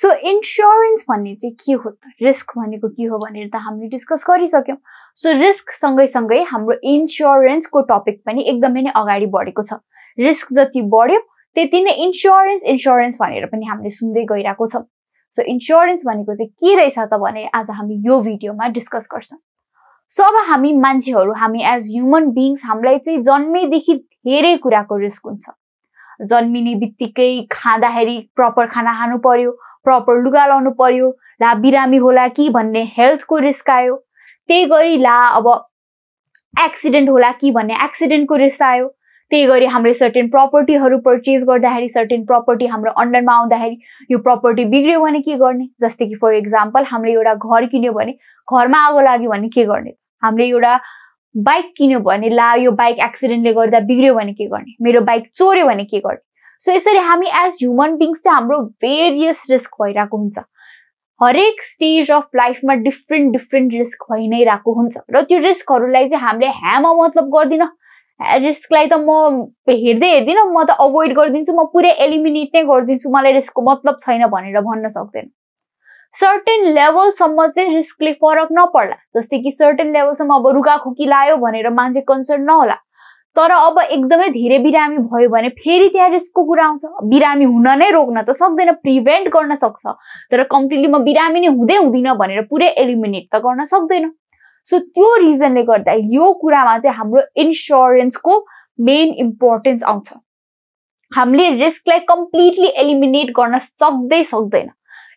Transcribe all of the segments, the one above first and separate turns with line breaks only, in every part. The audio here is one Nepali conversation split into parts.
सो इन्स्योरेन्स भन्ने चाहिँ के हो त रिस्क भनेको के हो भनेर त हामीले डिस्कस गरिसक्यौँ सो रिस्क सँगै सँगै हाम्रो इन्स्योरेन्सको टपिक पनि एकदमै नै अगाडि बढेको छ रिस्क जति बढ्यो त्यति नै इन्स्योरेन्स इन्स्योरेन्स भनेर पनि हामीले सुन्दै गइरहेको छौँ सो इन्स्योरेन्स भनेको चाहिँ के रहेछ त भने आज हामी यो भिडियोमा डिस्कस गर्छौँ सो अब हामी मान्छेहरू हामी एज ह्युमन बिङ्स हामीलाई चाहिँ जन्मेदेखि धेरै कुराको रिस्क हुन्छ जन्मिने बित्तिकै खाँदाखेरि प्रपर खाना खानु पर्यो प्रपर लुगा लाउनु पर्यो ला बिरामी होला कि भन्ने हेल्थको रिस्क आयो त्यही गरी ला अब एक्सिडेन्ट होला कि भन्ने एक्सिडेन्टको रिस्क आयो त्यही गरी हामीले सर्टेन प्रपर्टीहरू पर्चेज गर्दाखेरि सर्टेन प्रपर्टी हाम्रो अन्डरमा आउँदाखेरि यो प्रपर्टी बिग्रियो भने के गर्ने जस्तै कि फर इक्जाम्पल हामीले एउटा घर किन्यो भने घरमा आगो लाग्यो भने के गर्ने हामीले एउटा बाइक किन्यो भने ला यो बाइक एक्सिडेन्टले गर्दा बिग्रियो भने के गर्ने मेरो बाइक चोर्यो भने के गर्ने सो यसरी हामी एज ह्युमन बिङ्स चाहिँ हाम्रो भेरियस रिस्क भइरहेको हुन्छ हरेक स्टेज अफ लाइफमा डिफ्रेन्ट डिफ्रेन्ट रिस्क भइ नै रहेको हुन्छ र त्यो रिस्कहरूलाई चाहिँ हामीले ह्यामा मतलब गर्दिनँ रिस्कलाई त म हेर्दै हेर्दिनँ म त अभोइड गरिदिन्छु म पुरै एलिमिनेट नै गरिदिन्छु मलाई रिस्कको मतलब छैन भनेर भन्न सक्दैन सर्टेन लेभलसम्म चाहिँ रिस्कले फरक नपर्ला जस्तै कि सर्टेन लेभलसम्म अब रुगाखोकी लायो भनेर मान्छे कन्सर्न नहोला तर अब एकदमै धेरै बिरामी भयो भने फेरि त्यहाँ रिस्कको कुरा आउँछ बिरामी हुन नै रोक्न त सक्दैन प्रिभेन्ट गर्न सक्छ तर कम्प्लिटली म बिरामी नै हुँदै हुँदिनँ भनेर पुरै एलिमिनेट त गर्न सक्दैन सो त्यो रिजनले गर्दा यो कुरामा चाहिँ हाम्रो इन्सुरेन्सको मेन इम्पोर्टेन्स आउँछ हामीले रिस्कलाई कम्प्लिटली एलिमिनेट गर्न सक्दै सक्दैन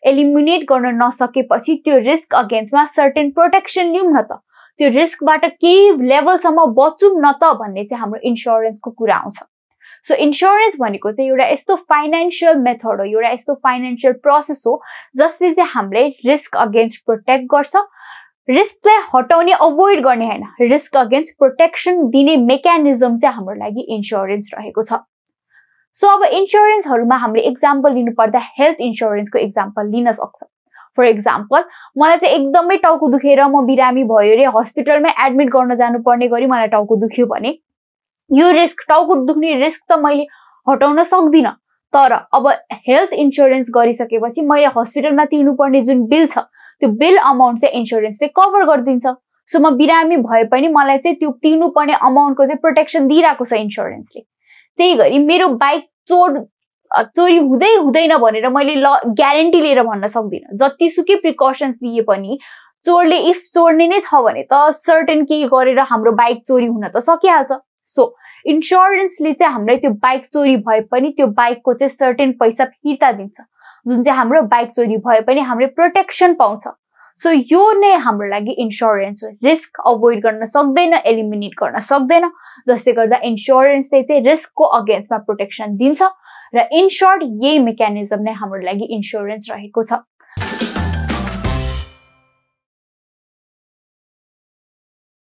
एलिमिनेट गर्न नसकेपछि त्यो रिस्क अगेन्स्टमा सर्टेन प्रोटेक्सन लिउँ न त त्यो रिस्कबाट केही लेभलसम्म बचौँ न त भन्ने चाहिँ हाम्रो इन्सुरेन्सको कुरा आउँछ सो इन्सुरेन्स भनेको चाहिँ एउटा यस्तो फाइनेन्सियल मेथड हो एउटा यस्तो फाइनेन्सियल प्रोसेस हो जसले चाहिँ हामीले रिस्क अगेन्स्ट प्रोटेक्ट गर्छ रिस्कलाई हटाउने अभोइड गर्ने होइन रिस्क अगेन्स्ट प्रोटेक्सन दिने मेकानिजम चाहिँ हाम्रो लागि इन्सुरेन्स रहेको छ सो अब इन्सुरेन्सहरूमा हामीले इक्जाम्पल लिनुपर्दा हेल्थ इन्सुरेन्सको इक्जाम्पल लिन सक्छ फर इक्जाम्पल मलाई चाहिँ एकदमै टाउको दुखेर म बिरामी भयो अरे हस्पिटलमै एडमिट गर्न जानुपर्ने गरी मलाई टाउको दुख्यो भने यो रिस्क टाउको दुख्ने रिस्क त मैले हटाउन सक्दिनँ तर अब हेल्थ इन्सुरेन्स गरिसकेपछि मैले हस्पिटलमा तिर्नुपर्ने जुन बिल छ त्यो बिल अमाउन्ट चाहिँ इन्सुरेन्सले कभर गरिदिन्छ सो म बिरामी भए पनि मलाई चाहिँ त्यो तिर्नुपर्ने अमाउन्टको चाहिँ प्रोटेक्सन दिइरहेको छ इन्सुरेन्सले त्यही गरी मेरो बाइक चोर चोरी हुँदै हुँदैन भनेर मैले ल ग्यारेन्टी लिएर भन्न सक्दिनँ जतिसुकै प्रिकसन्स लिए पनि चोरले इफ चोर्ने नै छ भने त सर्टेन केही गरेर हाम्रो बाइक चोरी हुन त सकिहाल्छ सो इन्सुरेन्सले चाहिँ हामीलाई त्यो बाइक चोरी भए पनि त्यो बाइकको चाहिँ सर्टेन पैसा फिर्ता दिन्छ जुन चाहिँ हाम्रो बाइक चोरी भए पनि हामीले प्रोटेक्सन पाउँछ सो यो नै हाम्रो लागि इन्सुरेन्स हो रिस्क अभोइड गर्न सक्दैन एलिमिनेट गर्न सक्दैन जसले गर्दा इन्सुरेन्सले चाहिँ रिस्कको अगेन्स्टमा प्रोटेक्सन दिन्छ र इन सर्ट यही मेकानिजम नै हाम्रो लागि इन्सुरेन्स रहेको छ